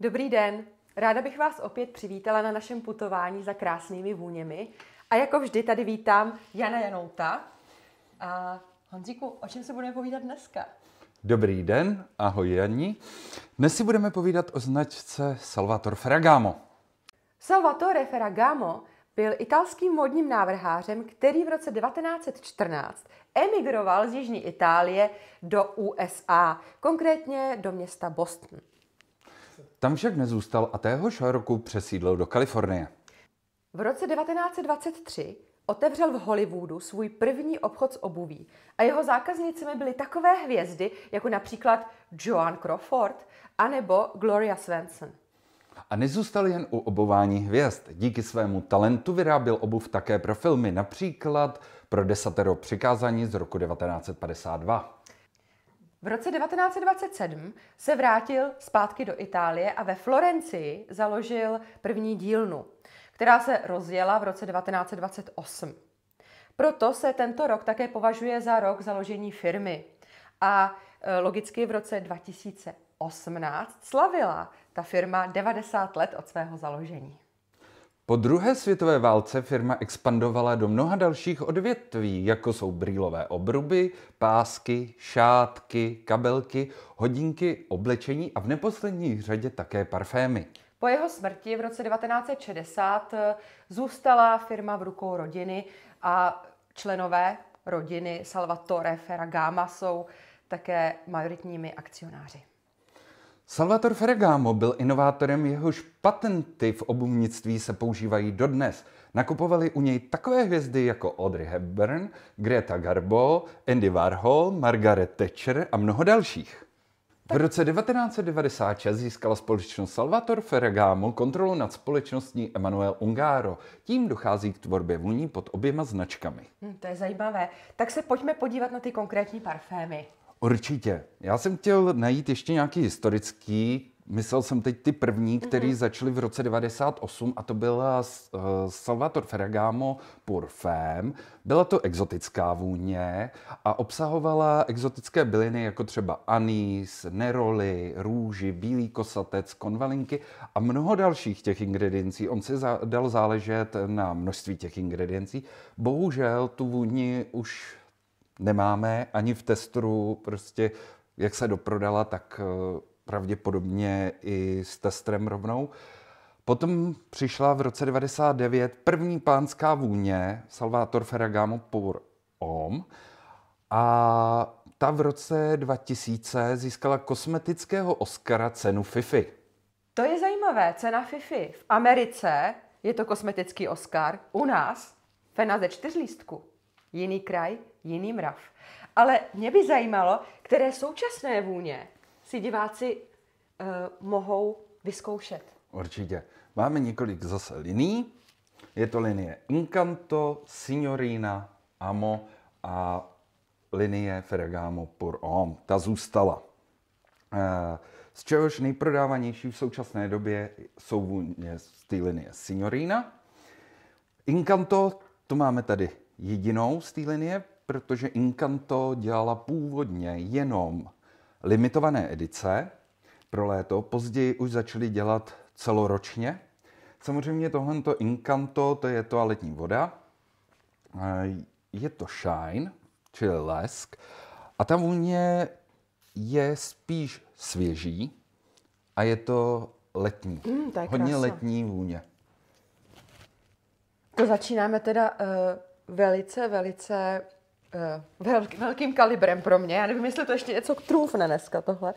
Dobrý den, ráda bych vás opět přivítala na našem putování za krásnými vůněmi a jako vždy tady vítám Jana Janouta, a Honzíku, o čem se budeme povídat dneska? Dobrý den, ahoj Janí. Dnes si budeme povídat o značce Salvator Ferragamo. Salvatore Ferragamo byl italským modním návrhářem, který v roce 1914 emigroval z jižní Itálie do USA, konkrétně do města Boston. Tam však nezůstal a téhož roku přesídlil do Kalifornie. V roce 1923 otevřel v Hollywoodu svůj první obchod s obuví a jeho zákaznicemi byly takové hvězdy, jako například Joan Crawford anebo Gloria Svensson. A nezůstal jen u obování hvězd. Díky svému talentu vyráběl obuv také pro filmy, například pro desatero přikázání z roku 1952. V roce 1927 se vrátil zpátky do Itálie a ve Florencii založil první dílnu která se rozjela v roce 1928. Proto se tento rok také považuje za rok založení firmy. A e, logicky v roce 2018 slavila ta firma 90 let od svého založení. Po druhé světové válce firma expandovala do mnoha dalších odvětví, jako jsou brýlové obruby, pásky, šátky, kabelky, hodinky, oblečení a v neposlední řadě také parfémy. Po jeho smrti v roce 1960 eh, zůstala firma v rukou rodiny a členové rodiny Salvatore Ferragama jsou také majoritními akcionáři. Salvatore Ferragamo byl inovátorem, jehož patenty v obuvnictví se používají dodnes. Nakupovali u něj takové hvězdy jako Audrey Hepburn, Greta Garbo, Andy Warhol, Margaret Thatcher a mnoho dalších. Tak... V roce 1996 získala společnost Salvator Ferragamo kontrolu nad společností Emanuel Ungaro. Tím dochází k tvorbě vůní pod oběma značkami. Hmm, to je zajímavé. Tak se pojďme podívat na ty konkrétní parfémy. Určitě. Já jsem chtěl najít ještě nějaký historický Myslel jsem teď ty první, mhm. který mm-hmm. začali v roce 98 a to byla uh, Salvator Ferragamo Purfem. Byla to exotická vůně a obsahovala exotické byliny jako třeba anís, neroli, růži, bílý kosatec, konvalinky a mnoho dalších těch ingrediencí. On si za- dal záležet na množství těch ingrediencí. Bohužel tu vůni už nemáme ani v testru prostě jak se doprodala, tak uh, pravděpodobně i s testrem rovnou. Potom přišla v roce 99 první pánská vůně Salvator Ferragamo Pour Om a ta v roce 2000 získala kosmetického Oscara cenu FIFI. To je zajímavé, cena FIFI. V Americe je to kosmetický Oscar, u nás fena ze čtyřlístku. Jiný kraj, jiný mrav. Ale mě by zajímalo, které současné vůně si diváci uh, mohou vyzkoušet. Určitě. Máme několik zase liní. Je to linie Incanto, Signorina, Amo a linie Ferragamo Pur Om. Ta zůstala. Eh, z čehož nejprodávanější v současné době jsou vůně z té linie Signorina. Incanto, to máme tady jedinou z té linie, protože Incanto dělala původně jenom limitované edice pro léto. Později už začali dělat celoročně. Samozřejmě tohle Incanto, to je toaletní voda. Eh, je to shine, čili lesk. A ta vůně je spíš svěží a je to letní. Mm, to je Hodně krásno. letní vůně. To začínáme teda uh, velice, velice Eh, velk, velkým kalibrem pro mě. Já nevím, jestli to ještě něco trůfne dneska tohle.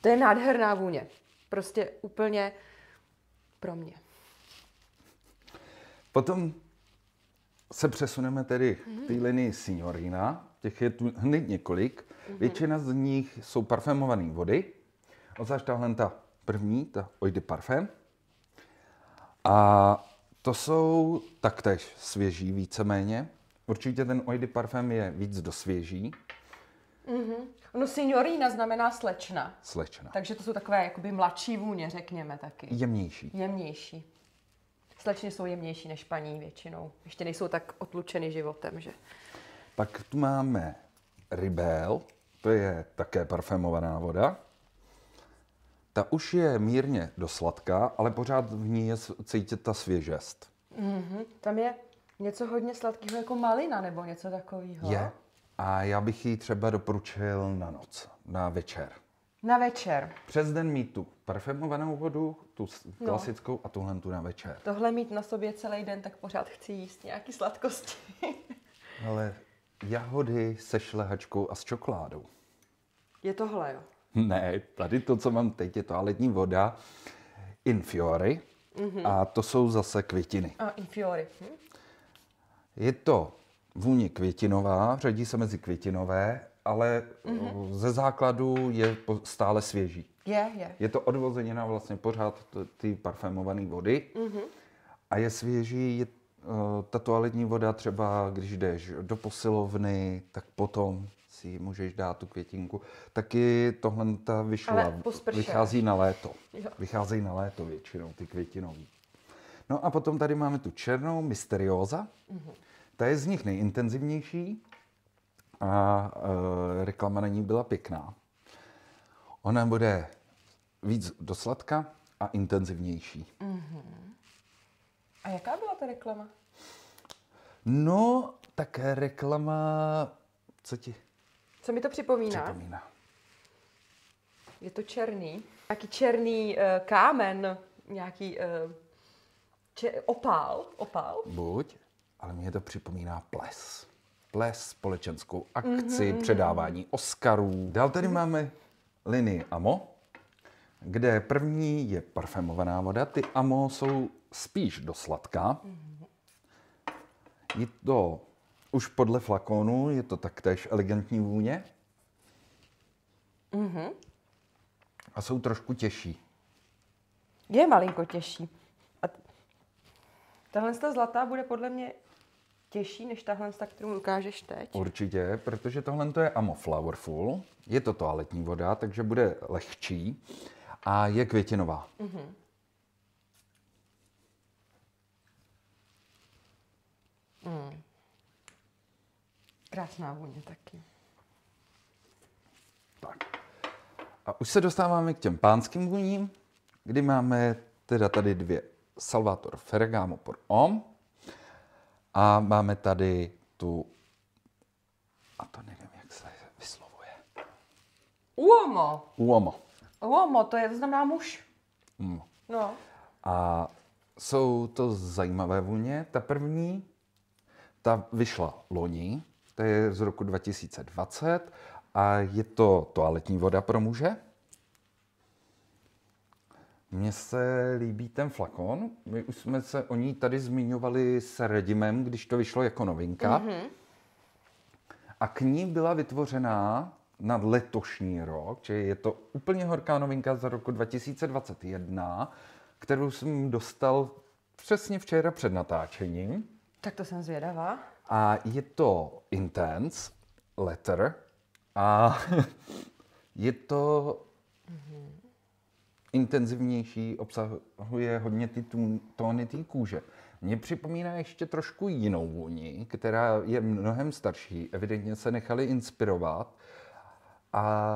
To je nádherná vůně. Prostě úplně pro mě. Potom se přesuneme tedy k té linii Signorina. Těch je tu hned několik. Mhm. Většina z nich jsou parfémované vody. Odzvlášť tahle ta první, ta ojde parfém. Parfum. A to jsou taktéž svěží víceméně. Určitě ten Oidy parfém je víc dosvěží. Mm-hmm. No signorina znamená slečna. Slečna. Takže to jsou takové jakoby mladší vůně, řekněme taky. Jemnější. Jemnější. Slečny jsou jemnější než paní většinou. Ještě nejsou tak otlučeny životem, že? Pak tu máme Ribel, to je také parfémovaná voda. Ta už je mírně dosladká, ale pořád v ní je cítit ta svěžest. Mm-hmm. Tam je Něco hodně sladkého jako malina nebo něco takového? Je. A já bych ji třeba doporučil na noc, na večer. Na večer. Přes den mít tu parfémovanou vodu, tu no. klasickou no. a tuhle tu na večer. Tohle mít na sobě celý den, tak pořád chci jíst nějaký sladkosti. Ale jahody se šlehačkou a s čokoládou. Je tohle, jo? Ne, tady to, co mám teď, je toaletní voda Infiori. Mm-hmm. A to jsou zase květiny. A Infiori. Hm? Je to vůně květinová, řadí se mezi květinové, ale mm-hmm. ze základu je stále svěží. Je, je. Je to na vlastně pořád ty parfémované vody mm-hmm. a je svěží, je eh, ta toaletní voda třeba, když jdeš do posilovny, tak potom si můžeš dát tu květinku. Taky tohle ta vyšla, vychází na léto. Jo. Vycházejí na léto většinou ty květinové. No a potom tady máme tu černou Mysterioza. Mm-hmm. Ta je z nich nejintenzivnější a e, reklama na ní byla pěkná. Ona bude víc do sladka a intenzivnější. Mm-hmm. A jaká byla ta reklama? No, tak reklama... Co ti? Co mi to připomíná? Připomíná. Je to černý. Nějaký černý uh, kámen. Nějaký... E, Če, opál, opál. Buď, ale mě to připomíná ples. Ples, společenskou akci, mm-hmm. předávání Oscarů. Dál tady mm-hmm. máme linii AMO, kde první je parfémovaná voda. Ty AMO jsou spíš do sladká. Mm-hmm. Je to už podle flakonu, je to taktéž elegantní vůně. Mm-hmm. A jsou trošku těžší. Je malinko těžší. Tahle ta zlatá bude podle mě těžší než tahle, ta, kterou ukážeš teď? Určitě, protože tohle je Amo Flowerful. Je to toaletní voda, takže bude lehčí a je květinová. Mm-hmm. Mm. Krásná vůně taky. Tak. A už se dostáváme k těm pánským vůním, kdy máme teda tady dvě Salvator Ferragamo por Om. A máme tady tu, a to nevím, jak se vyslovuje. Uomo. Uomo. Uomo, to je, to znamená muž. Mm. No. A jsou to zajímavé vůně. Ta první, ta vyšla loni, to je z roku 2020 a je to toaletní voda pro muže. Mně se líbí ten flakon. My už jsme se o ní tady zmiňovali s Redimem, když to vyšlo jako novinka. Mm-hmm. A k ní byla vytvořená na letošní rok, čili je to úplně horká novinka za roku 2021, kterou jsem dostal přesně včera před natáčením. Tak to jsem zvědavá. A je to Intense Letter a je to mm-hmm intenzivnější, obsahuje hodně ty tóny té kůže. Mně připomíná ještě trošku jinou vůni, která je mnohem starší. Evidentně se nechali inspirovat. A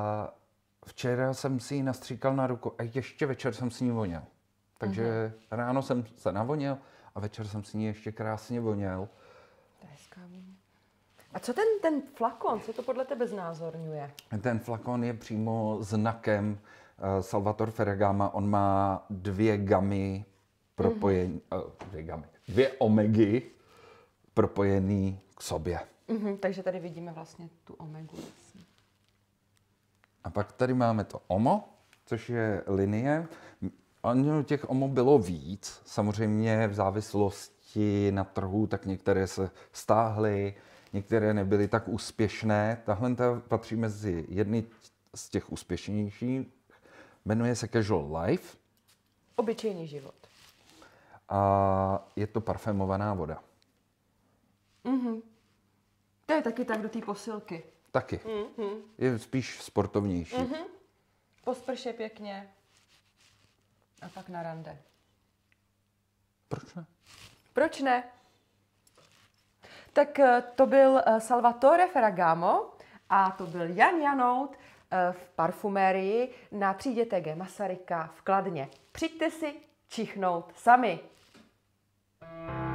včera jsem si ji nastříkal na ruku a ještě večer jsem s ní voněl. Takže mm-hmm. ráno jsem se navoněl a večer jsem s ní ještě krásně voněl. To je A co ten, ten flakon, co to podle tebe znázorňuje? Ten flakon je přímo znakem Eh, Salvator Ferragama, on má dvě gamy propojení, mm-hmm. Eh, dvě gamy, dvě omegy propojený k sobě. Mm-hmm, takže tady vidíme vlastně tu omegu. A pak tady máme to OMO, což je linie. Hm, ono těch OMO bylo víc, samozřejmě v závislosti na trhu, tak některé se stáhly, některé nebyly tak úspěšné. Tahle ta patří mezi jedny z těch úspěšnějších Jmenuje se Casual Life. Obyčejný život. A je to parfémovaná voda. Mhm. To je taky tak do té posilky. Taky. Mm-hmm. Je spíš sportovnější. Mhm. Posprše pěkně. A pak na rande. Proč ne? Proč ne? Tak eh, to byl eh, Salvatore Ferragamo a to byl Jan Janout. Eh, v parfumérii na třídě TG Masaryka v Kladně. Přijďte si čichnout sami. thank you